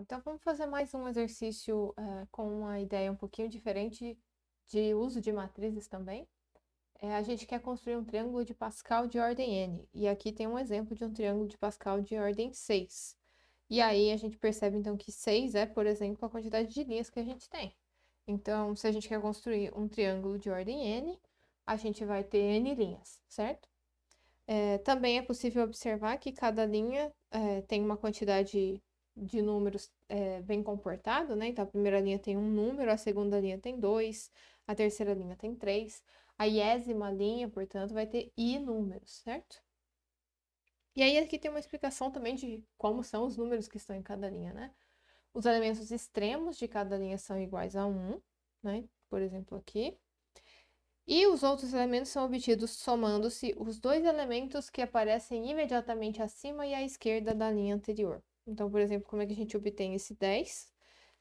Então vamos fazer mais um exercício uh, com uma ideia um pouquinho diferente de uso de matrizes também. É, a gente quer construir um triângulo de Pascal de ordem n. E aqui tem um exemplo de um triângulo de Pascal de ordem 6. E aí a gente percebe então que 6 é, por exemplo, a quantidade de linhas que a gente tem. Então, se a gente quer construir um triângulo de ordem n, a gente vai ter n linhas, certo? É, também é possível observar que cada linha é, tem uma quantidade de números é, bem comportado, né? Então a primeira linha tem um número, a segunda linha tem dois, a terceira linha tem três, a iésima linha, portanto, vai ter i números, certo? E aí aqui tem uma explicação também de como são os números que estão em cada linha, né? Os elementos extremos de cada linha são iguais a 1, né? Por exemplo, aqui. E os outros elementos são obtidos somando-se os dois elementos que aparecem imediatamente acima e à esquerda da linha anterior. Então, por exemplo, como é que a gente obtém esse 10?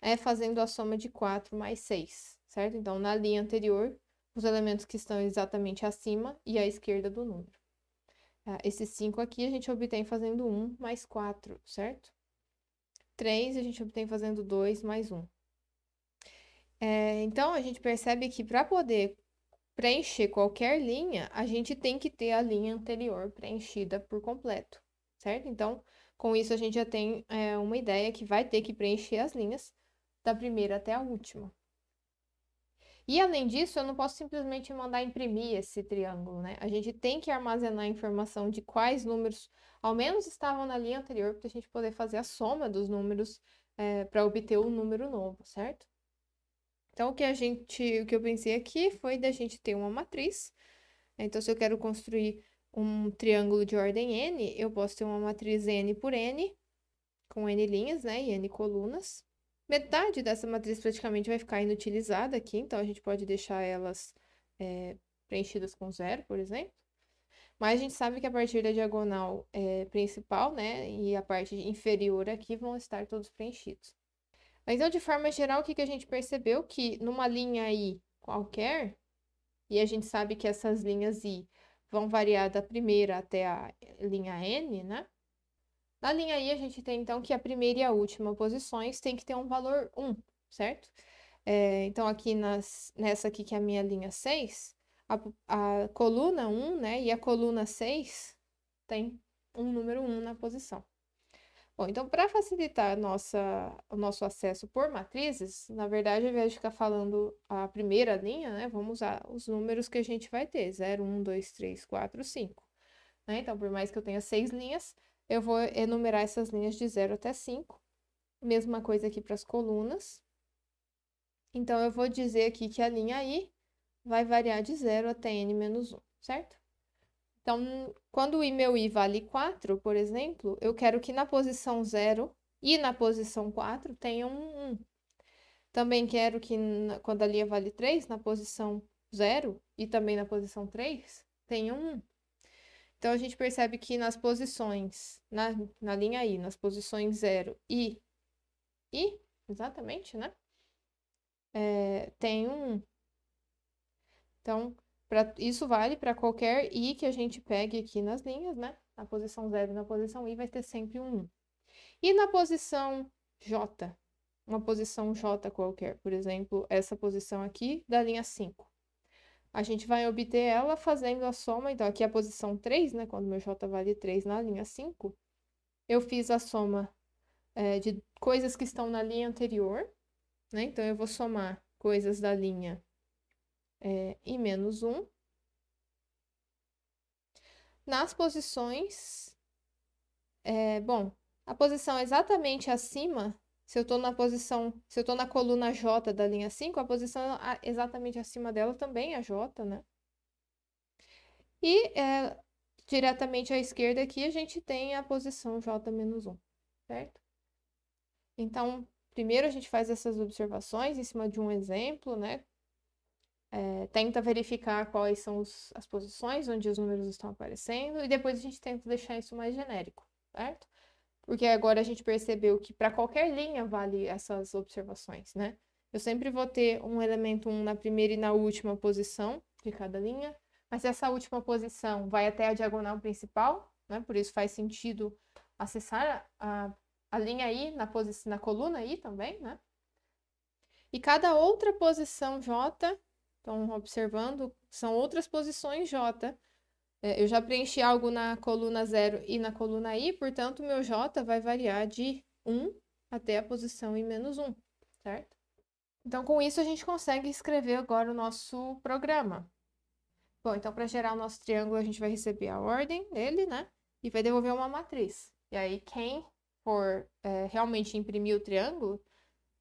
É fazendo a soma de 4 mais 6, certo? Então, na linha anterior, os elementos que estão exatamente acima e à esquerda do número. Ah, esse 5 aqui a gente obtém fazendo 1 mais 4, certo? 3 a gente obtém fazendo 2 mais 1. É, então, a gente percebe que para poder preencher qualquer linha, a gente tem que ter a linha anterior preenchida por completo, certo? Então, com isso, a gente já tem é, uma ideia que vai ter que preencher as linhas da primeira até a última. E além disso, eu não posso simplesmente mandar imprimir esse triângulo, né? A gente tem que armazenar a informação de quais números ao menos estavam na linha anterior para a gente poder fazer a soma dos números é, para obter o um número novo, certo? Então, o que a gente, o que eu pensei aqui foi da gente ter uma matriz. Então, se eu quero construir um triângulo de ordem n, eu posso ter uma matriz n por n, com n linhas, né, e n colunas. Metade dessa matriz praticamente vai ficar inutilizada aqui, então a gente pode deixar elas é, preenchidas com zero, por exemplo. Mas a gente sabe que a partir da diagonal é, principal, né, e a parte inferior aqui vão estar todos preenchidos. Então, de forma geral, o que, que a gente percebeu? Que numa linha i qualquer, e a gente sabe que essas linhas i vão variar da primeira até a linha N, né? Na linha I, a gente tem, então, que a primeira e a última posições tem que ter um valor 1, certo? É, então, aqui nas, nessa aqui, que é a minha linha 6, a, a coluna 1, né, e a coluna 6 tem um número 1 na posição. Bom, então, para facilitar nossa, o nosso acesso por matrizes, na verdade, ao invés de ficar falando a primeira linha, né, vamos usar os números que a gente vai ter, 0, 1, 2, 3, 4, 5. Né? Então, por mais que eu tenha seis linhas, eu vou enumerar essas linhas de 0 até 5. Mesma coisa aqui para as colunas. Então, eu vou dizer aqui que a linha i vai variar de 0 até n menos 1, certo? Então, quando o I meu I vale 4, por exemplo, eu quero que na posição 0 e na posição 4 tenha um 1. Também quero que quando a linha vale 3, na posição 0 e também na posição 3, tenha um 1. Então, a gente percebe que nas posições, na, na linha I, nas posições 0 e I, exatamente, né? É, tem um 1. Então, Pra, isso vale para qualquer i que a gente pegue aqui nas linhas, né? Na posição 0 e na posição i vai ter sempre um 1. E na posição j, uma posição j qualquer, por exemplo, essa posição aqui da linha 5. A gente vai obter ela fazendo a soma, então aqui é a posição 3, né? Quando meu j vale 3 na linha 5, eu fiz a soma é, de coisas que estão na linha anterior, né? Então eu vou somar coisas da linha é, e menos 1. Nas posições, é, bom, a posição exatamente acima, se eu estou na posição, se eu estou na coluna J da linha 5, a posição exatamente acima dela também é J, né? E é, diretamente à esquerda aqui, a gente tem a posição J menos 1, certo? Então, primeiro a gente faz essas observações em cima de um exemplo, né? é, tenta verificar quais são os, as posições onde os números estão aparecendo e depois a gente tenta deixar isso mais genérico, certo? Porque agora a gente percebeu que para qualquer linha vale essas observações, né? Eu sempre vou ter um elemento 1 na primeira e na última posição de cada linha, mas essa última posição vai até a diagonal principal, né? Por isso faz sentido acessar a, a linha I na, na coluna I também, né? E cada outra posição J então, observando, são outras posições J. É, eu já preenchi algo na coluna 0 e na coluna I, portanto, meu J vai variar de 1 até a posição I menos 1, certo? Então, com isso, a gente consegue escrever agora o nosso programa. Bom, então, para gerar o nosso triângulo, a gente vai receber a ordem dele, né? E vai devolver uma matriz. E aí, quem for é, realmente imprimir o triângulo,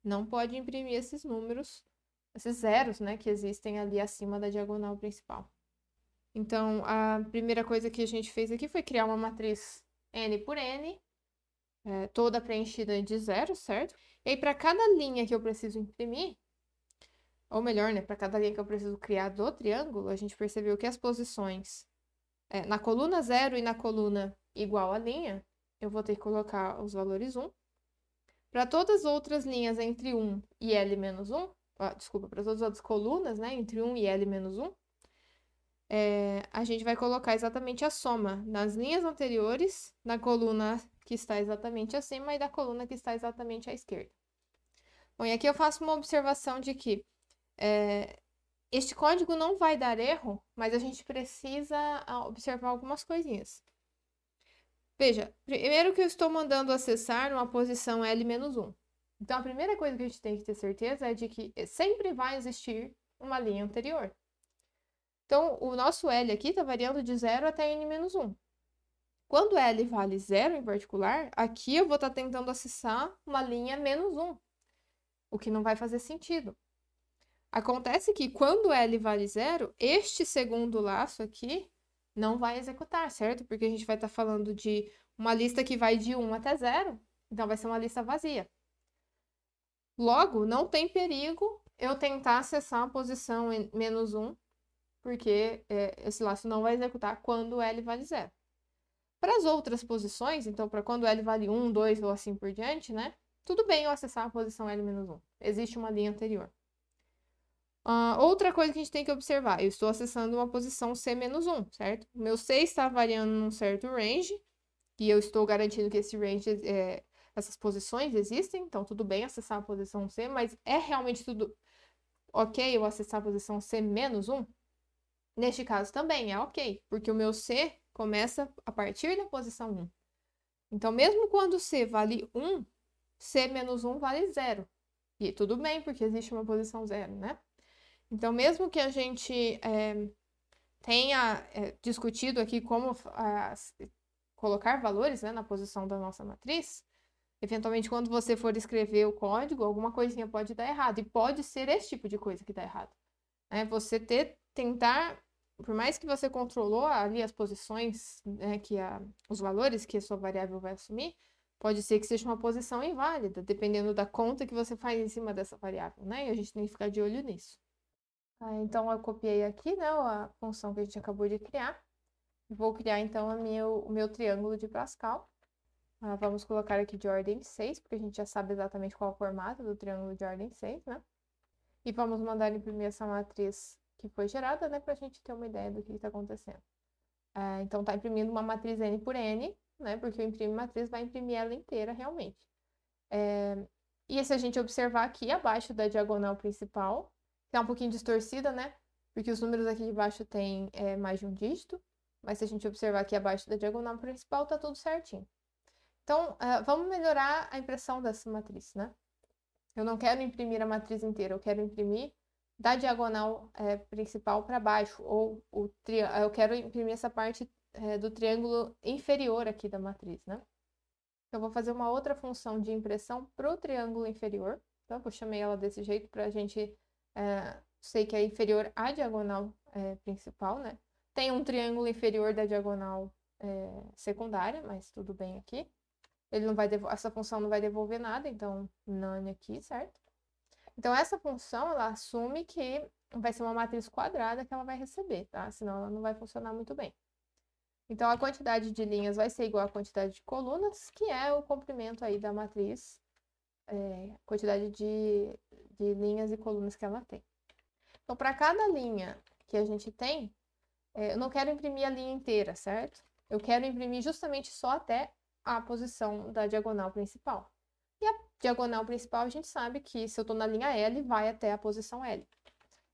não pode imprimir esses números esses zeros, né, que existem ali acima da diagonal principal. Então, a primeira coisa que a gente fez aqui foi criar uma matriz n por n, é, toda preenchida de zero, certo? E aí, para cada linha que eu preciso imprimir, ou melhor, né, para cada linha que eu preciso criar do triângulo, a gente percebeu que as posições é, na coluna zero e na coluna igual à linha, eu vou ter que colocar os valores 1. Para todas as outras linhas entre 1 e L menos 1, desculpa, para todas as outras colunas, né, entre 1 e L menos 1, é, a gente vai colocar exatamente a soma nas linhas anteriores, da coluna que está exatamente acima e da coluna que está exatamente à esquerda. Bom, e aqui eu faço uma observação de que é, este código não vai dar erro, mas a gente precisa ah, observar algumas coisinhas. Veja, primeiro que eu estou mandando acessar numa posição L menos 1. Então, a primeira coisa que a gente tem que ter certeza é de que sempre vai existir uma linha anterior. Então, o nosso L aqui está variando de 0 até n menos 1. Quando L vale 0 em particular, aqui eu vou estar tá tentando acessar uma linha menos 1, o que não vai fazer sentido. Acontece que quando L vale 0, este segundo laço aqui não vai executar, certo? Porque a gente vai estar tá falando de uma lista que vai de 1 até 0, então vai ser uma lista vazia. Logo, não tem perigo eu tentar acessar a posição menos 1, porque é, esse laço não vai executar quando L vale zero. Para as outras posições, então para quando L vale 1, 2 ou assim por diante, né? Tudo bem eu acessar a posição L-1. menos Existe uma linha anterior. Uh, outra coisa que a gente tem que observar, eu estou acessando uma posição C-1, menos certo? meu C está variando num certo range, e eu estou garantindo que esse range é, essas posições existem, então tudo bem acessar a posição C, mas é realmente tudo ok eu acessar a posição C menos 1? Neste caso também é ok, porque o meu C começa a partir da posição 1. Então, mesmo quando C vale 1, C menos 1 vale 0. E tudo bem, porque existe uma posição 0, né? Então, mesmo que a gente é, tenha é, discutido aqui como colocar valores né, na posição da nossa matriz, Eventualmente, quando você for escrever o código, alguma coisinha pode dar errado. E pode ser esse tipo de coisa que dá errado. É você ter, tentar, por mais que você controlou ali as posições, né, que a, os valores que a sua variável vai assumir, pode ser que seja uma posição inválida, dependendo da conta que você faz em cima dessa variável, né? E a gente tem que ficar de olho nisso. Ah, então, eu copiei aqui, né, a função que a gente acabou de criar. Vou criar, então, o meu triângulo de Pascal. Ah, vamos colocar aqui de ordem 6, porque a gente já sabe exatamente qual é o formato do triângulo de ordem 6, né? E vamos mandar imprimir essa matriz que foi gerada, né? Para a gente ter uma ideia do que está acontecendo. É, então, está imprimindo uma matriz N por N, né? Porque o imprimir matriz vai imprimir ela inteira, realmente. É... E se a gente observar aqui abaixo da diagonal principal, está é um pouquinho distorcida, né? Porque os números aqui de baixo têm é, mais de um dígito. Mas se a gente observar aqui abaixo da diagonal principal, está tudo certinho. Então, uh, vamos melhorar a impressão dessa matriz, né? Eu não quero imprimir a matriz inteira, eu quero imprimir da diagonal é, principal para baixo, ou o ah, eu quero imprimir essa parte é, do triângulo inferior aqui da matriz, né? Eu vou fazer uma outra função de impressão para o triângulo inferior, então eu chamei ela desse jeito para a gente é, sei que é inferior à diagonal principal, né? Tem um triângulo inferior da diagonal secundária, mas tudo bem aqui ele não vai essa função não vai devolver nada, então none aqui, certo? Então essa função ela assume que vai ser uma matriz quadrada que ela vai receber, tá? Senão ela não vai funcionar muito bem. Então a quantidade de linhas vai ser igual à quantidade de colunas, que é o comprimento aí da matriz, é, quantidade de, de linhas e colunas que ela tem. Então para cada linha que a gente tem, é, eu não quero imprimir a linha inteira, certo? Eu quero imprimir justamente só até a posição da diagonal principal. E a diagonal principal, a gente sabe que se eu estou na linha L, vai até a posição L.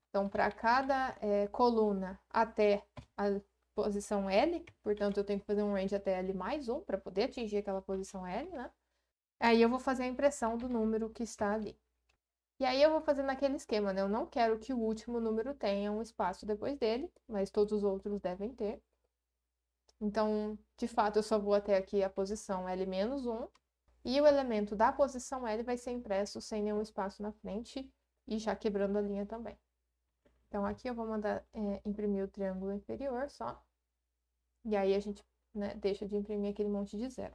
Então, para cada é, coluna até a posição L, portanto, eu tenho que fazer um range até L mais 1 para poder atingir aquela posição L, né? Aí eu vou fazer a impressão do número que está ali. E aí eu vou fazer naquele esquema, né? Eu não quero que o último número tenha um espaço depois dele, mas todos os outros devem ter. Então, de fato, eu só vou até aqui a posição L-1 e o elemento da posição L vai ser impresso sem nenhum espaço na frente e já quebrando a linha também. Então, aqui eu vou mandar é, imprimir o triângulo inferior só. E aí a gente né, deixa de imprimir aquele monte de zero.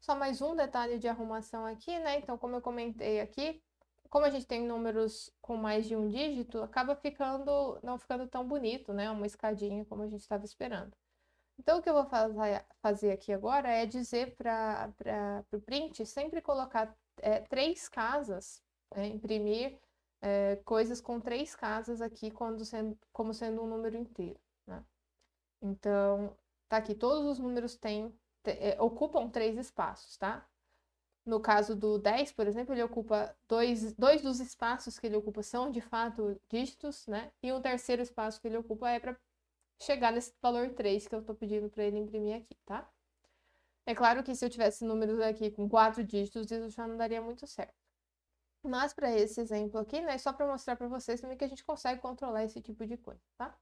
Só mais um detalhe de arrumação aqui, né? Então, como eu comentei aqui, como a gente tem números com mais de um dígito, acaba ficando não ficando tão bonito, né? Uma escadinha como a gente estava esperando. Então, o que eu vou fazer aqui agora é dizer para o print sempre colocar é, três casas, é, imprimir é, coisas com três casas aqui quando sendo, como sendo um número inteiro. Né? Então, tá aqui, todos os números têm, te, é, ocupam três espaços, tá? No caso do 10, por exemplo, ele ocupa dois, dois dos espaços que ele ocupa são de fato dígitos, né? E o um terceiro espaço que ele ocupa é para chegar nesse valor 3 que eu estou pedindo para ele imprimir aqui, tá? É claro que se eu tivesse números aqui com quatro dígitos, isso já não daria muito certo. Mas para esse exemplo aqui, né, só para mostrar para vocês também que a gente consegue controlar esse tipo de coisa, tá?